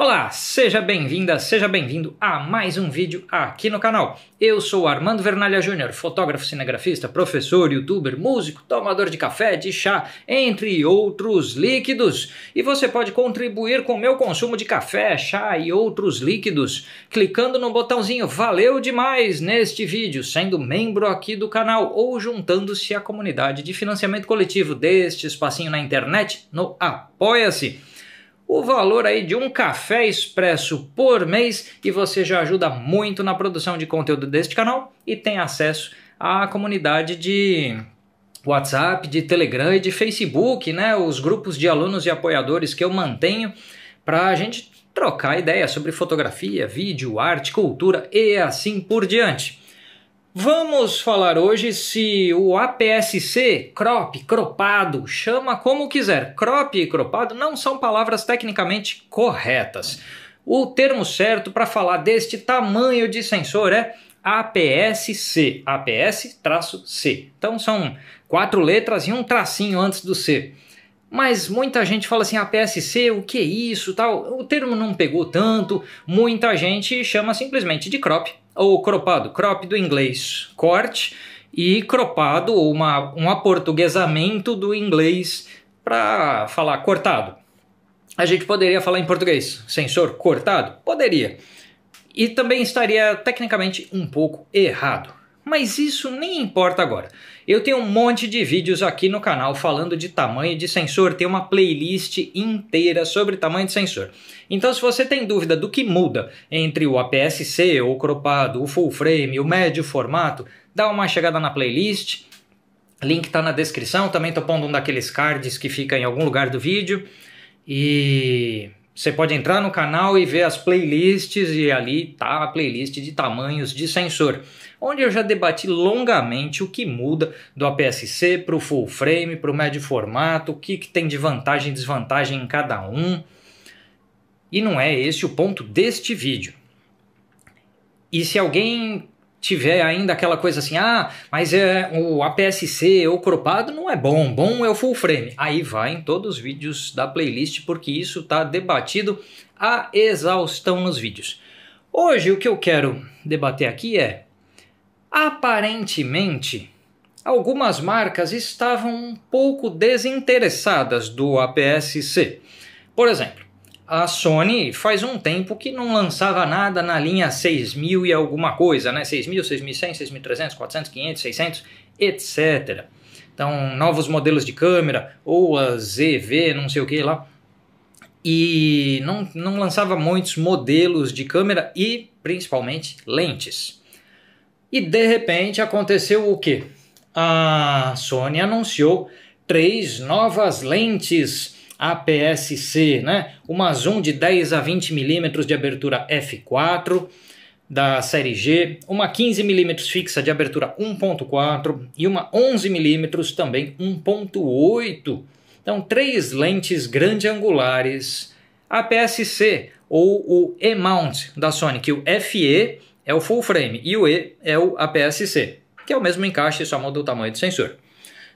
Olá, seja bem-vinda, seja bem-vindo a mais um vídeo aqui no canal. Eu sou Armando Vernalha Júnior, fotógrafo, cinegrafista, professor, youtuber, músico, tomador de café, de chá, entre outros líquidos. E você pode contribuir com o meu consumo de café, chá e outros líquidos clicando no botãozinho Valeu Demais neste vídeo, sendo membro aqui do canal ou juntando-se à comunidade de financiamento coletivo deste espacinho na internet no Apoia-se o valor aí de um café expresso por mês e você já ajuda muito na produção de conteúdo deste canal e tem acesso à comunidade de WhatsApp, de Telegram e de Facebook, né? Os grupos de alunos e apoiadores que eu mantenho para a gente trocar ideias sobre fotografia, vídeo, arte, cultura e assim por diante. Vamos falar hoje se o APS-C, crop, cropado, chama como quiser. Crop e cropado não são palavras tecnicamente corretas. O termo certo para falar deste tamanho de sensor é APS-C, APS-C. Então são quatro letras e um tracinho antes do C. Mas muita gente fala assim, APS-C, o que é isso, tal. O termo não pegou tanto, muita gente chama simplesmente de crop ou cropado, crop do inglês, corte, e cropado, uma, um aportuguesamento do inglês para falar cortado. A gente poderia falar em português, sensor cortado? Poderia. E também estaria tecnicamente um pouco errado. Mas isso nem importa agora. Eu tenho um monte de vídeos aqui no canal falando de tamanho de sensor, tem uma playlist inteira sobre tamanho de sensor. Então se você tem dúvida do que muda entre o APS-C, o cropado, o full frame, o médio formato, dá uma chegada na playlist. Link está na descrição, também estou pondo um daqueles cards que fica em algum lugar do vídeo. E você pode entrar no canal e ver as playlists e ali tá a playlist de tamanhos de sensor onde eu já debati longamente o que muda do APS-C para o full frame, para o médio formato, o que, que tem de vantagem e desvantagem em cada um. E não é esse o ponto deste vídeo. E se alguém tiver ainda aquela coisa assim, ah, mas é o APS-C ou cropado não é bom, bom é o full frame. Aí vai em todos os vídeos da playlist porque isso está debatido a exaustão nos vídeos. Hoje o que eu quero debater aqui é Aparentemente, algumas marcas estavam um pouco desinteressadas do APS-C. Por exemplo, a Sony faz um tempo que não lançava nada na linha 6000 e alguma coisa, né? 6000, 6100, 6300, 400, 500, 600, etc. Então, novos modelos de câmera ou a ZV, não sei o que lá. E não, não lançava muitos modelos de câmera e principalmente lentes. E de repente aconteceu o quê? A Sony anunciou três novas lentes APS-C, né? Uma zoom de 10 a 20 milímetros de abertura f4 da série G, uma 15 milímetros fixa de abertura 1.4 e uma 11 milímetros também 1.8. Então, três lentes grande angulares APS-C ou o E-mount da Sony, que é o FE é o full frame e o E é o APS-C, que é o mesmo encaixe, só muda o tamanho do sensor.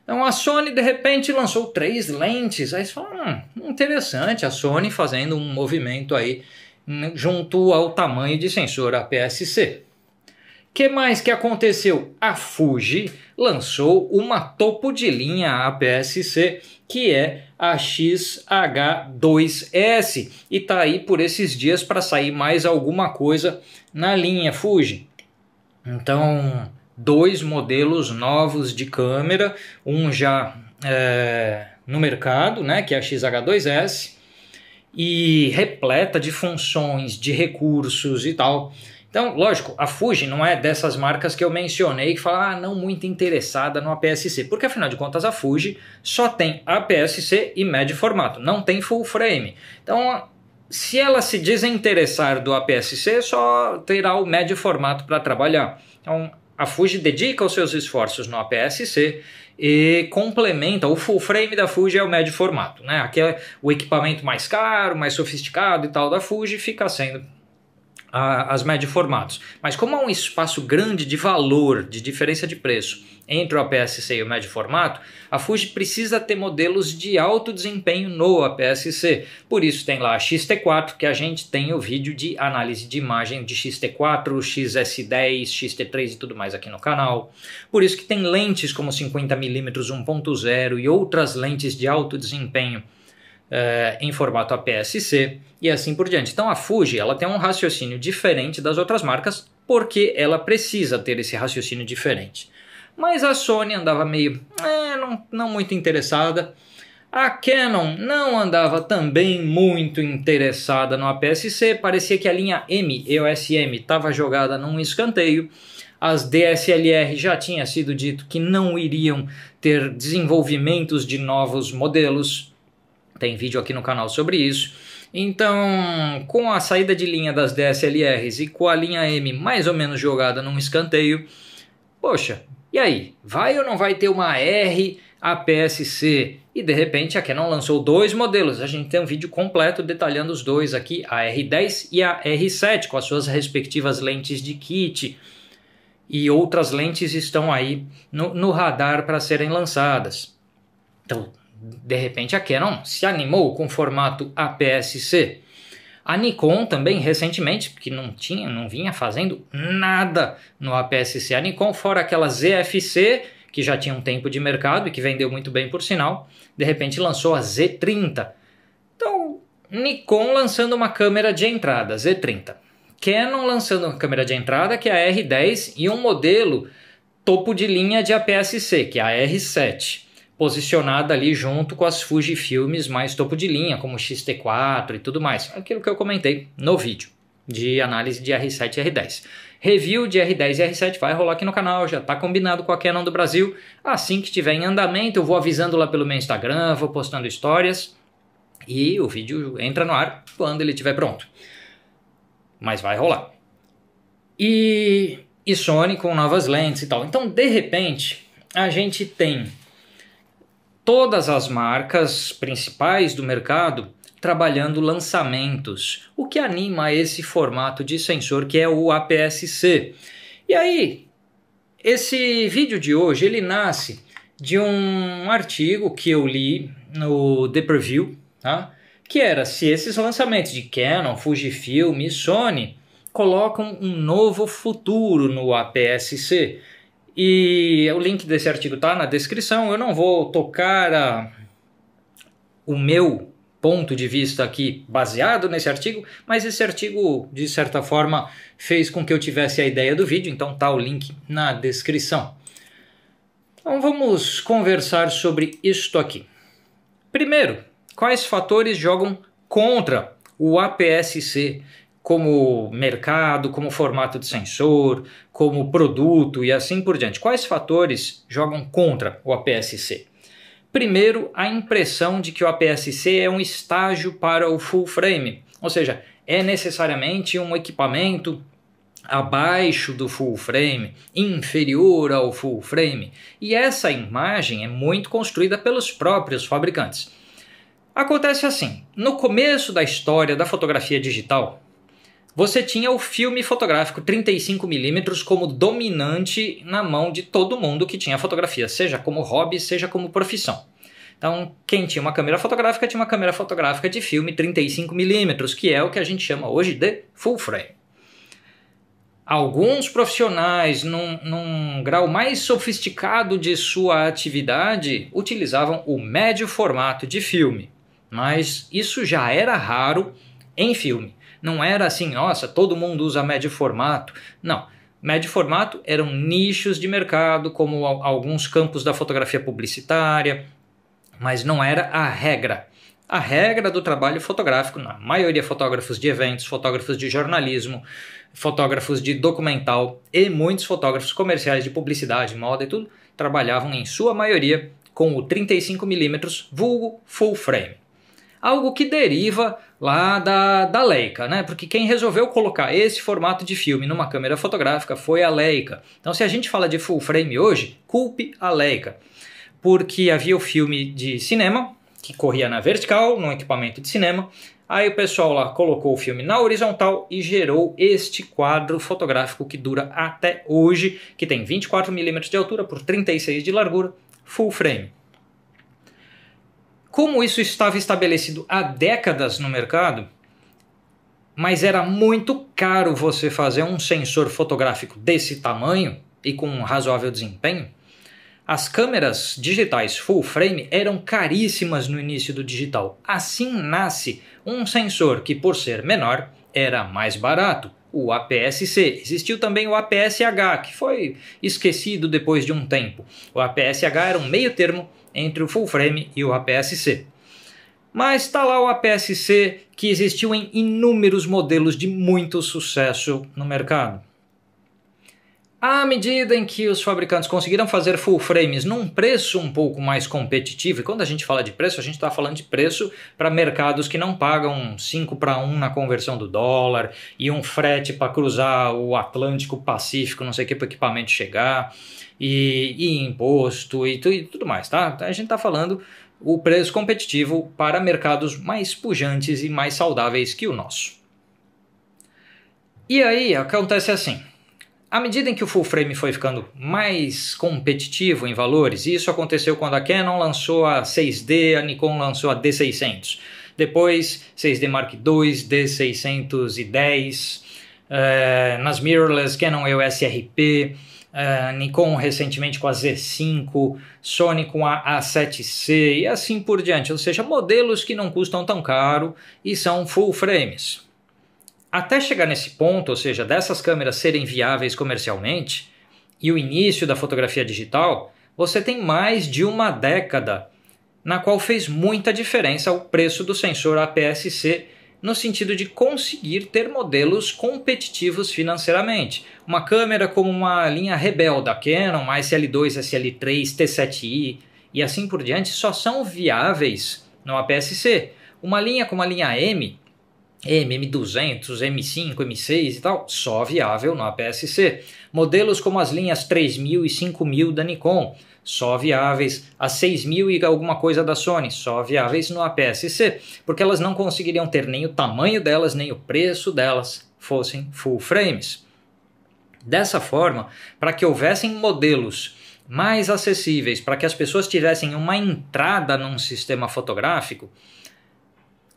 Então a Sony de repente lançou três lentes, aí você fala, hum, interessante, a Sony fazendo um movimento aí hum, junto ao tamanho de sensor APS-C que mais que aconteceu? A Fuji lançou uma topo de linha APS-C, que é a XH2S, e tá aí por esses dias para sair mais alguma coisa na linha Fuji. Então, dois modelos novos de câmera, um já é, no mercado, né, que é a XH2S, e repleta de funções, de recursos e tal. Então, lógico, a Fuji não é dessas marcas que eu mencionei que fala ah, não muito interessada no APS-C, porque afinal de contas a Fuji só tem APS-C e médio formato, não tem full frame. Então, se ela se desinteressar do APS-C, só terá o médio formato para trabalhar. Então, a Fuji dedica os seus esforços no APS-C e complementa. O full frame da Fuji é o médio formato, né? Aqui é o equipamento mais caro, mais sofisticado e tal da Fuji fica sendo a, as médio formatos. Mas como há um espaço grande de valor, de diferença de preço entre o APS-C e o médio formato, a Fuji precisa ter modelos de alto desempenho no APS-C. Por isso tem lá a XT4, que a gente tem o vídeo de análise de imagem de XT4, XS10, XT3 e tudo mais aqui no canal. Por isso que tem lentes como 50mm 1.0 e outras lentes de alto desempenho eh, em formato APS-C e assim por diante. Então a Fuji ela tem um raciocínio diferente das outras marcas porque ela precisa ter esse raciocínio diferente. Mas a Sony andava meio, é, não, não muito interessada. A Canon não andava também muito interessada no APS-C, parecia que a linha M EOS M estava jogada num escanteio. As DSLR já tinha sido dito que não iriam ter desenvolvimentos de novos modelos tem vídeo aqui no canal sobre isso. Então, com a saída de linha das DSLRs e com a linha M mais ou menos jogada num escanteio, poxa, e aí? Vai ou não vai ter uma R a PSC? E de repente a Canon lançou dois modelos. A gente tem um vídeo completo detalhando os dois aqui, a R10 e a R7, com as suas respectivas lentes de kit. E outras lentes estão aí no, no radar para serem lançadas. Então, de repente a Canon se animou com o formato APS-C. A Nikon também recentemente, porque não tinha, não vinha fazendo nada no APS-C. A Nikon fora aquela ZFC que já tinha um tempo de mercado e que vendeu muito bem por sinal, de repente lançou a Z30. Então, Nikon lançando uma câmera de entrada, Z30. Canon lançando uma câmera de entrada que é a R10 e um modelo topo de linha de APS-C, que é a R7 posicionada ali junto com as Fujifilmes mais topo de linha, como XT4 e tudo mais. Aquilo que eu comentei no vídeo de análise de R7 e R10. Review de R10 e R7 vai rolar aqui no canal, já está combinado com a Canon do Brasil. Assim que estiver em andamento, eu vou avisando lá pelo meu Instagram, vou postando histórias e o vídeo entra no ar quando ele estiver pronto. Mas vai rolar. E, e Sony com novas lentes e tal. Então, de repente, a gente tem todas as marcas principais do mercado trabalhando lançamentos, o que anima esse formato de sensor que é o APS-C. E aí, esse vídeo de hoje ele nasce de um artigo que eu li no The Preview, tá? que era se esses lançamentos de Canon, Fujifilm e Sony colocam um novo futuro no APS-C. E o link desse artigo está na descrição. Eu não vou tocar a, o meu ponto de vista aqui baseado nesse artigo, mas esse artigo, de certa forma, fez com que eu tivesse a ideia do vídeo, então tá o link na descrição. Então vamos conversar sobre isto aqui. Primeiro, quais fatores jogam contra o APS-C como mercado, como formato de sensor, como produto e assim por diante. Quais fatores jogam contra o APS-C? Primeiro, a impressão de que o APS-C é um estágio para o full frame, ou seja, é necessariamente um equipamento abaixo do full frame, inferior ao full frame, e essa imagem é muito construída pelos próprios fabricantes. Acontece assim: no começo da história da fotografia digital, você tinha o filme fotográfico 35mm como dominante na mão de todo mundo que tinha fotografia, seja como hobby, seja como profissão. Então, quem tinha uma câmera fotográfica tinha uma câmera fotográfica de filme 35mm, que é o que a gente chama hoje de full frame. Alguns profissionais, num, num grau mais sofisticado de sua atividade, utilizavam o médio formato de filme, mas isso já era raro em filme. Não era assim, nossa, todo mundo usa médio formato. Não. Médio formato eram nichos de mercado, como alguns campos da fotografia publicitária, mas não era a regra. A regra do trabalho fotográfico, na maioria fotógrafos de eventos, fotógrafos de jornalismo, fotógrafos de documental e muitos fotógrafos comerciais de publicidade, moda e tudo, trabalhavam em sua maioria com o 35mm, vulgo full frame. Algo que deriva lá da, da Leica, né? Porque quem resolveu colocar esse formato de filme numa câmera fotográfica foi a Leica. Então, se a gente fala de full frame hoje, culpe a Leica. Porque havia o filme de cinema, que corria na vertical, num equipamento de cinema. Aí o pessoal lá colocou o filme na horizontal e gerou este quadro fotográfico que dura até hoje, que tem 24 mm de altura por 36 de largura, full frame. Como isso estava estabelecido há décadas no mercado, mas era muito caro você fazer um sensor fotográfico desse tamanho e com um razoável desempenho, as câmeras digitais full frame eram caríssimas no início do digital. Assim nasce um sensor que, por ser menor, era mais barato, o APS-C. Existiu também o APS-H, que foi esquecido depois de um tempo. O APS-H era um meio termo entre o full frame e o APS-C. Mas está lá o APS-C que existiu em inúmeros modelos de muito sucesso no mercado. À medida em que os fabricantes conseguiram fazer full frames num preço um pouco mais competitivo, e quando a gente fala de preço, a gente está falando de preço para mercados que não pagam 5 para 1 na conversão do dólar e um frete para cruzar o Atlântico, Pacífico, não sei o que para o equipamento chegar, e, e imposto e, e, tudo mais, tá? Então, a gente está falando o preço competitivo para mercados mais pujantes e mais saudáveis que o nosso. E aí acontece assim à medida em que o full frame foi ficando mais competitivo em valores, e isso aconteceu quando a Canon lançou a 6D, a Nikon lançou a D600, depois 6D Mark II, D610, é, nas mirrorless, Canon EOS RP, é, eh, Nikon recentemente com a Z5, Sony com a A7C e assim por diante, ou seja, modelos que não custam tão caro e são full frames. Até chegar nesse ponto, ou seja, dessas câmeras serem viáveis comercialmente e o início da fotografia digital, você tem mais de uma década na qual fez muita diferença o preço do sensor APS-C no sentido de conseguir ter modelos competitivos financeiramente. Uma câmera como uma linha Rebel da Canon, SL2, SL3, T7i e assim por diante só são viáveis no APS-C. Uma linha como a linha M M, M200, M5, M6 e tal, só viável APS-C. Modelos como as linhas 3000 e 5000 da Nikon, só viáveis, as 6000 e alguma coisa da Sony, só viáveis no APS-C, porque elas não conseguiriam ter nem o tamanho delas, nem o preço delas fossem full frames. Dessa forma, para que houvessem modelos mais acessíveis, para que as pessoas tivessem uma entrada num sistema fotográfico,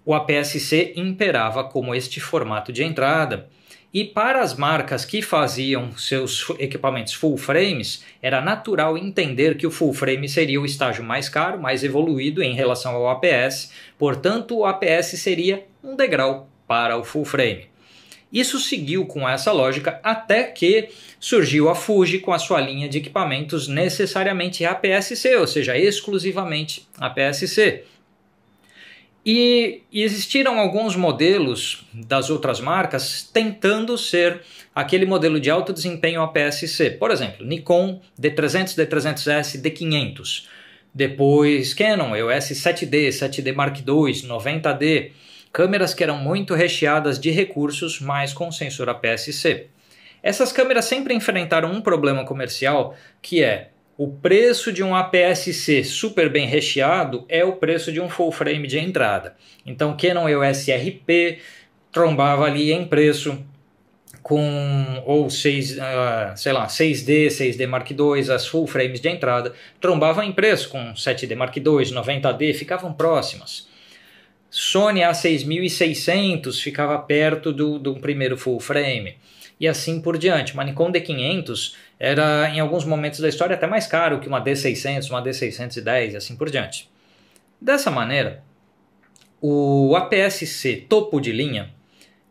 o APS-C imperava como este formato de entrada. E para as marcas que faziam seus equipamentos full frames, era natural entender que o full frame seria o estágio mais caro, mais evoluído em relação ao APS, portanto, o APS seria um degrau para o full frame. Isso seguiu com essa lógica até que surgiu a Fuji com a sua linha de equipamentos necessariamente APS-C, ou seja, exclusivamente APS-C. E, e, existiram alguns modelos das outras marcas tentando ser aquele modelo de alto desempenho APS-C. Por exemplo, Nikon D300, D300S, D500. Depois Canon, EOS é 7 d 7D Mark II, 90D. Câmeras que eram muito recheadas de recursos, mas com sensor APS-C. Essas câmeras sempre enfrentaram um problema comercial que é o preço de um APS-C super bem recheado é o preço de um full frame de entrada. Então, Canon EOS RP trombava ali em preço com ou 6, uh, ah, sei lá, 6D, 6D Mark II, as full frames de entrada, trombavam em preço com 7D Mark II, 90D, ficavam próximas. Sony A6600 ficava perto do, do primeiro full frame e assim por diante. Uma Nikon D500 era, em alguns momentos da história, até mais caro que uma D600, uma D610 e assim por diante. Dessa maneira, o APS-C topo de linha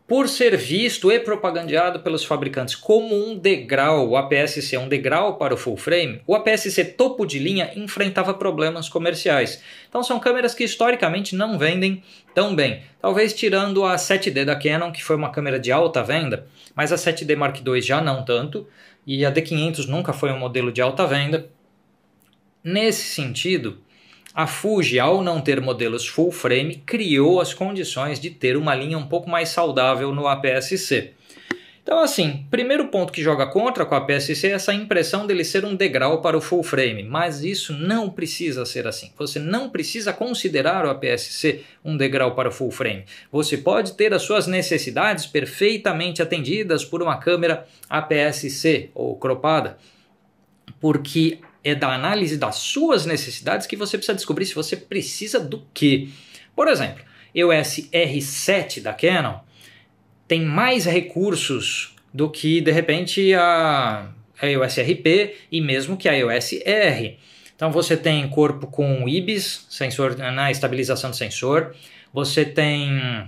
por ser visto e propagandeado pelos fabricantes como um degrau, o APS-C é um degrau para o full frame, o APS-C topo de linha enfrentava problemas comerciais. Então são câmeras que historicamente não vendem tão bem. Talvez tirando a 7D da Canon, que foi uma câmera de alta venda, mas a 7D Mark II já não tanto, e a D500 nunca foi um modelo de alta venda. Nesse sentido, a Fuji, ao não ter modelos full frame, criou as condições de ter uma linha um pouco mais saudável no APS-C. Então, assim, primeiro ponto que joga contra com a c é essa impressão dele ser um degrau para o full frame, mas isso não precisa ser assim. Você não precisa considerar o APS-C um degrau para o full frame. Você pode ter as suas necessidades perfeitamente atendidas por uma câmera APS-C ou cropada porque é da análise das suas necessidades que você precisa descobrir se você precisa do que. Por exemplo, o SR7 da Canon tem mais recursos do que de repente a iOS RP e mesmo que a iOS R. Então você tem corpo com IBIS, sensor na né, estabilização do sensor, você tem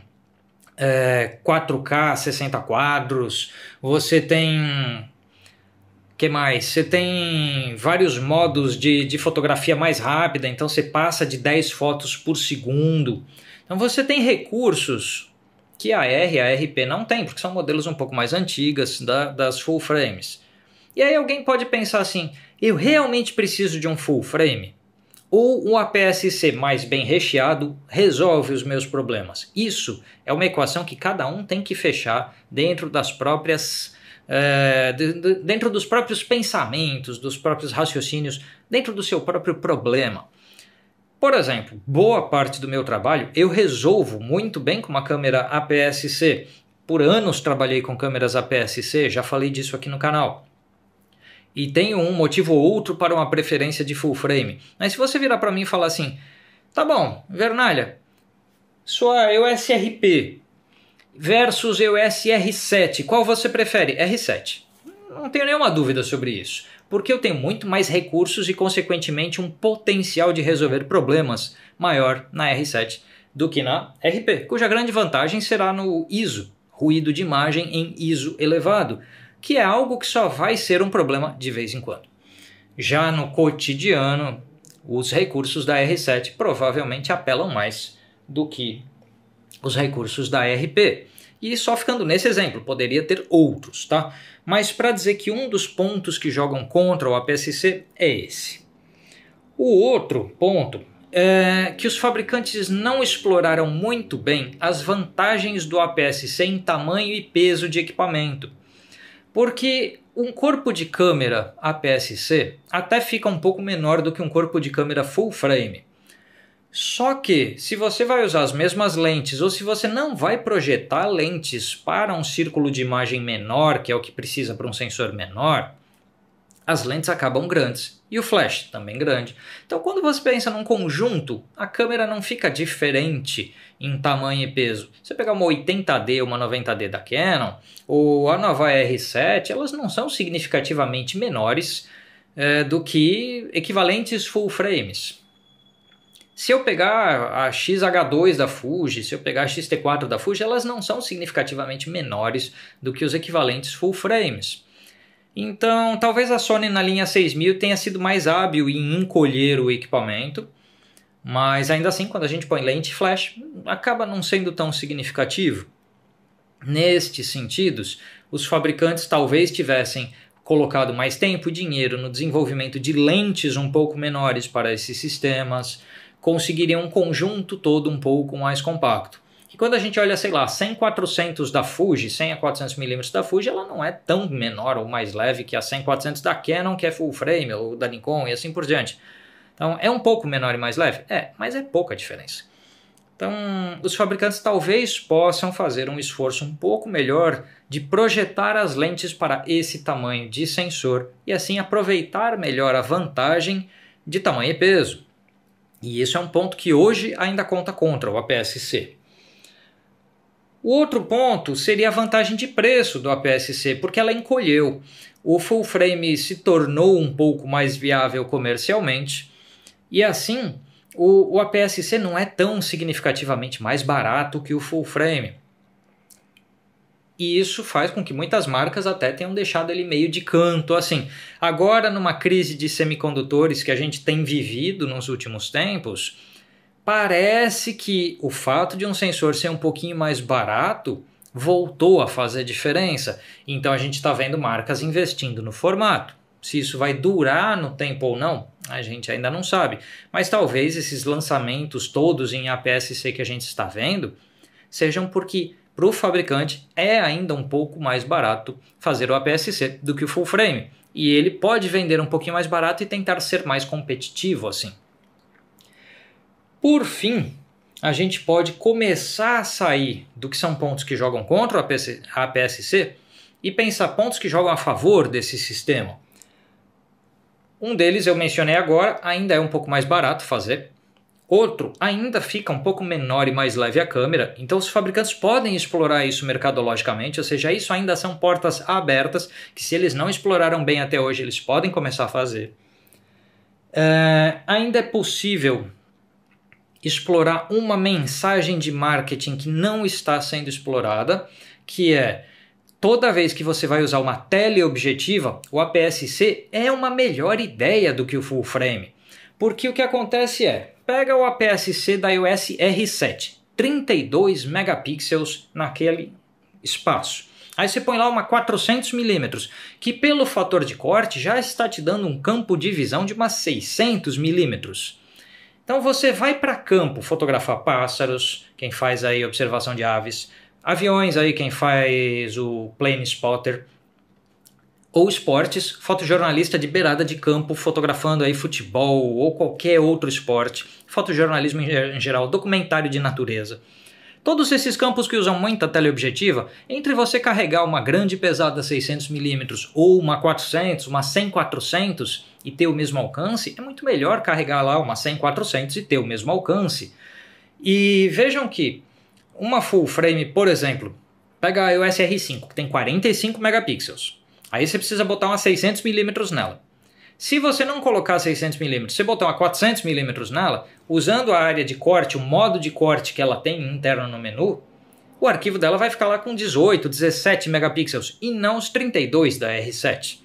é, 4K 60 quadros, você tem que mais? Você tem vários modos de, de fotografia mais rápida, então você passa de 10 fotos por segundo. Então você tem recursos que a R e a RP não tem, porque são modelos um pouco mais antigas da, das full frames. E aí alguém pode pensar assim: eu realmente preciso de um full frame? Ou um APS-C mais bem recheado resolve os meus problemas? Isso é uma equação que cada um tem que fechar dentro das próprias é, dentro dos próprios pensamentos, dos próprios raciocínios, dentro do seu próprio problema. Por exemplo, boa parte do meu trabalho eu resolvo muito bem com uma câmera APS-C. Por anos trabalhei com câmeras APS-C, já falei disso aqui no canal. E tenho um motivo ou outro para uma preferência de full frame. Mas se você virar para mim e falar assim: tá bom, Vernalha, sua USRP versus o R7. Qual você prefere? R7. Não tenho nenhuma dúvida sobre isso, porque eu tenho muito mais recursos e, consequentemente, um potencial de resolver problemas maior na R7 do que na RP, cuja grande vantagem será no ISO, ruído de imagem em ISO elevado, que é algo que só vai ser um problema de vez em quando. Já no cotidiano, os recursos da R7 provavelmente apelam mais do que os recursos da RP. E só ficando nesse exemplo, poderia ter outros, tá? Mas para dizer que um dos pontos que jogam contra o APS-C é esse. O outro ponto é que os fabricantes não exploraram muito bem as vantagens do APS-C em tamanho e peso de equipamento. Porque um corpo de câmera APS-C até fica um pouco menor do que um corpo de câmera full frame. Só que, se você vai usar as mesmas lentes ou se você não vai projetar lentes para um círculo de imagem menor, que é o que precisa para um sensor menor, as lentes acabam grandes e o flash também grande. Então, quando você pensa num conjunto, a câmera não fica diferente em tamanho e peso. Você pegar uma 80D, uma 90D da Canon ou a nova R7, elas não são significativamente menores é, do que equivalentes full frames. Se eu pegar a XH2 da Fuji, se eu pegar a XT4 da Fuji, elas não são significativamente menores do que os equivalentes full frames. Então, talvez a Sony na linha 6000 tenha sido mais hábil em encolher o equipamento, mas ainda assim, quando a gente põe lente flash, acaba não sendo tão significativo. Nestes sentidos, os fabricantes talvez tivessem colocado mais tempo e dinheiro no desenvolvimento de lentes um pouco menores para esses sistemas conseguiria um conjunto todo um pouco mais compacto. E quando a gente olha, sei lá, 100 400 da Fuji, 100 a 400mm da Fuji, ela não é tão menor ou mais leve que a 100 400 da Canon, que é full frame, ou da Nikon e assim por diante. Então, é um pouco menor e mais leve? É, mas é pouca diferença. Então, os fabricantes talvez possam fazer um esforço um pouco melhor de projetar as lentes para esse tamanho de sensor e assim aproveitar melhor a vantagem de tamanho e peso. E isso é um ponto que hoje ainda conta contra o APS-C. O outro ponto seria a vantagem de preço do APS-C, porque ela encolheu. O full frame se tornou um pouco mais viável comercialmente e assim o, o APS-C não é tão significativamente mais barato que o full frame. E isso faz com que muitas marcas até tenham deixado ele meio de canto, assim. Agora, numa crise de semicondutores que a gente tem vivido nos últimos tempos, parece que o fato de um sensor ser um pouquinho mais barato voltou a fazer diferença. Então a gente está vendo marcas investindo no formato. Se isso vai durar no tempo ou não, a gente ainda não sabe. Mas talvez esses lançamentos todos em APS-C que a gente está vendo sejam porque para o fabricante é ainda um pouco mais barato fazer o APS-C do que o full frame. E ele pode vender um pouquinho mais barato e tentar ser mais competitivo assim. Por fim, a gente pode começar a sair do que são pontos que jogam contra o APS APS-C e pensar pontos que jogam a favor desse sistema. Um deles eu mencionei agora, ainda é um pouco mais barato fazer, Outro, ainda fica um pouco menor e mais leve a câmera, então os fabricantes podem explorar isso mercadologicamente, ou seja, isso ainda são portas abertas que, se eles não exploraram bem até hoje, eles podem começar a fazer. É, ainda é possível explorar uma mensagem de marketing que não está sendo explorada, que é toda vez que você vai usar uma teleobjetiva, o APS-C é uma melhor ideia do que o full frame. Porque o que acontece é, Pega o APS-C da iOS R7, 32 megapixels naquele espaço. Aí você põe lá uma 400mm, que pelo fator de corte já está te dando um campo de visão de umas 600mm. Então você vai para campo fotografar pássaros, quem faz aí observação de aves, aviões aí quem faz o plane spotter, ou esportes, fotojornalista de beirada de campo, fotografando aí futebol ou qualquer outro esporte, fotojornalismo em geral, documentário de natureza. Todos esses campos que usam muita teleobjetiva, entre você carregar uma grande pesada 600mm ou uma 400, uma 100-400 e ter o mesmo alcance, é muito melhor carregar lá uma 100-400 e ter o mesmo alcance. E vejam que uma full frame, por exemplo, pega o SR5 que tem 45 megapixels Aí você precisa botar umas 600 milímetros nela. Se você não colocar 600 milímetros, você botar uma 400 milímetros nela, usando a área de corte, o modo de corte que ela tem interno no menu, o arquivo dela vai ficar lá com 18, 17 megapixels e não os 32 da R7.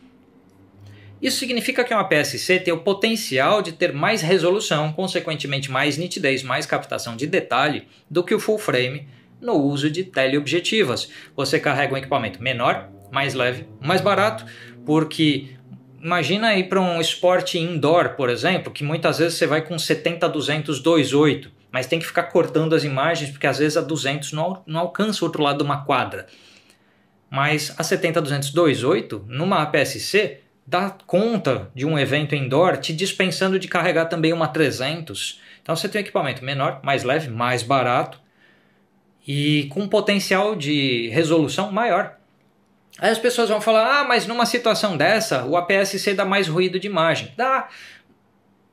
Isso significa que uma PSC tem o potencial de ter mais resolução, consequentemente mais nitidez, mais captação de detalhe do que o full frame no uso de teleobjetivas. Você carrega um equipamento menor, mais leve, mais barato, porque imagina ir para um esporte indoor, por exemplo, que muitas vezes você vai com 70 200 28, mas tem que ficar cortando as imagens porque às vezes a 200 não, não alcança o outro lado de uma quadra. Mas a 70 200 28 numa APS-C dá conta de um evento indoor, te dispensando de carregar também uma 300. Então você tem um equipamento menor, mais leve, mais barato e com um potencial de resolução maior. Aí as pessoas vão falar: ah, mas numa situação dessa, o APS-C dá mais ruído de imagem. Dá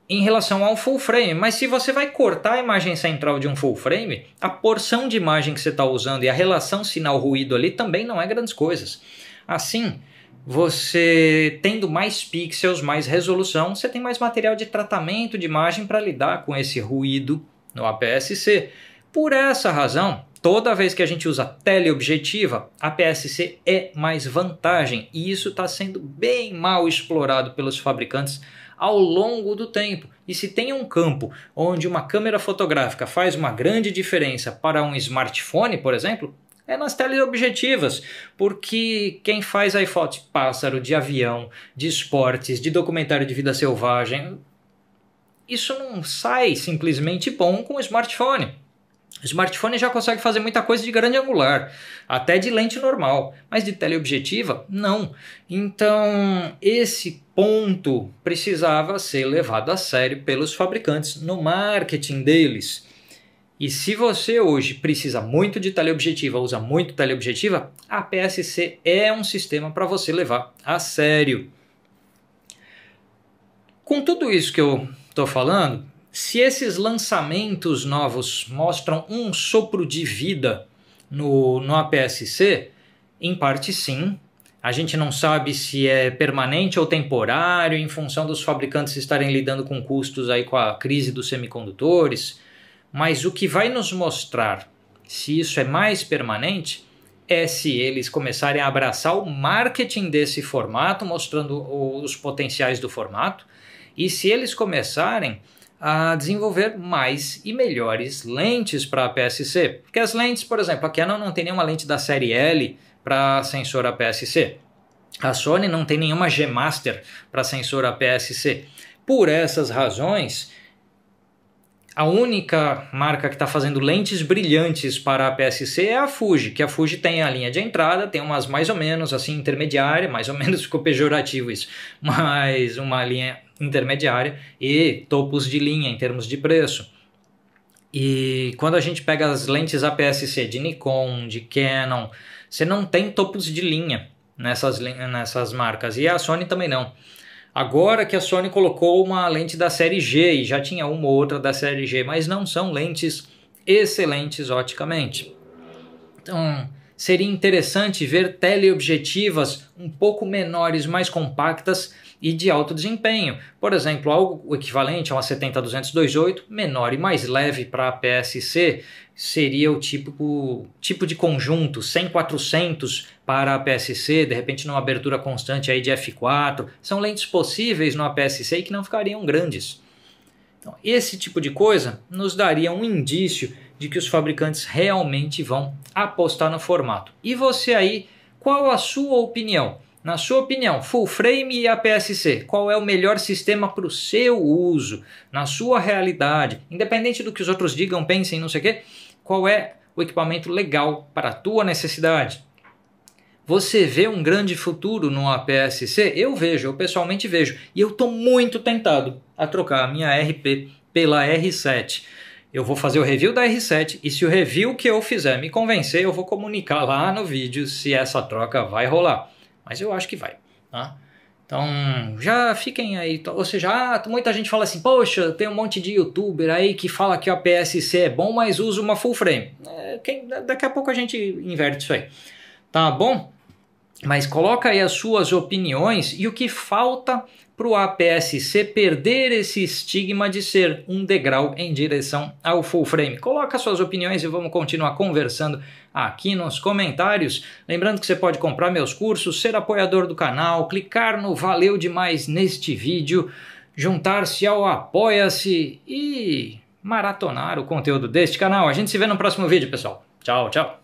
em relação a um full frame, mas se você vai cortar a imagem central de um full frame, a porção de imagem que você está usando e a relação sinal-ruído ali também não é grandes coisas. Assim, você tendo mais pixels, mais resolução, você tem mais material de tratamento de imagem para lidar com esse ruído no APS-C. Por essa razão, Toda vez que a gente usa teleobjetiva, a PSC é mais vantagem e isso está sendo bem mal explorado pelos fabricantes ao longo do tempo. E se tem um campo onde uma câmera fotográfica faz uma grande diferença para um smartphone, por exemplo, é nas teleobjetivas, porque quem faz iPhone de pássaro, de avião, de esportes, de documentário de vida selvagem, isso não sai simplesmente bom com o smartphone. O smartphone já consegue fazer muita coisa de grande angular, até de lente normal, mas de teleobjetiva, não. Então, esse ponto precisava ser levado a sério pelos fabricantes no marketing deles. E se você hoje precisa muito de teleobjetiva, usa muito teleobjetiva, a PSC é um sistema para você levar a sério. Com tudo isso que eu estou falando, se esses lançamentos novos mostram um sopro de vida no, no APS-C, em parte sim. A gente não sabe se é permanente ou temporário, em função dos fabricantes estarem lidando com custos aí com a crise dos semicondutores. Mas o que vai nos mostrar se isso é mais permanente é se eles começarem a abraçar o marketing desse formato, mostrando os potenciais do formato, e se eles começarem a desenvolver mais e melhores lentes para a PSC. Porque as lentes, por exemplo, a Canon não tem nenhuma lente da série L para sensor APS-C. A Sony não tem nenhuma G Master para sensor APS-C. Por essas razões, a única marca que está fazendo lentes brilhantes para a PSC é a Fuji, que a Fuji tem a linha de entrada, tem umas mais ou menos assim intermediária, mais ou menos ficou pejorativo isso, mas uma linha intermediária e topos de linha em termos de preço. E quando a gente pega as lentes APS-C de Nikon, de Canon, você não tem topos de linha nessas, nessas marcas. E a Sony também não. Agora que a Sony colocou uma lente da série G e já tinha uma ou outra da série G, mas não são lentes excelentes oticamente. Então, seria interessante ver teleobjetivas um pouco menores, mais compactas e de alto desempenho. Por exemplo, algo equivalente a uma 70228, menor e mais leve para a PSC, seria o tipo, tipo de conjunto 100-400 para a PSC, de repente numa abertura constante aí de F4. São lentes possíveis no APS-C que não ficariam grandes. Então, esse tipo de coisa nos daria um indício de que os fabricantes realmente vão apostar no formato. E você aí, qual a sua opinião? Na sua opinião, full frame e a PSC, qual é o melhor sistema para o seu uso, na sua realidade, independente do que os outros digam, pensem, não sei o quê, qual é o equipamento legal para a tua necessidade? Você vê um grande futuro no APS-C? Eu vejo, eu pessoalmente vejo, e eu estou muito tentado a trocar a minha RP pela R7. Eu vou fazer o review da R7 e se o review que eu fizer me convencer, eu vou comunicar lá no vídeo se essa troca vai rolar mas eu acho que vai, tá? Então, já fiquem aí. Tá? Ou seja, ah, muita gente fala assim: Poxa, tem um monte de youtuber aí que fala que a PSC é bom, mas usa uma full frame. É, quem, né, daqui a pouco a gente inverte isso aí. Tá bom? Mas coloca aí as suas opiniões e o que falta para o APS-C perder esse estigma de ser um degrau em direção ao full frame. Coloca suas opiniões e vamos continuar conversando aqui nos comentários. Lembrando que você pode comprar meus cursos, ser apoiador do canal, clicar no valeu demais neste vídeo, juntar-se ao apoia-se e maratonar o conteúdo deste canal. A gente se vê no próximo vídeo, pessoal. Tchau, tchau.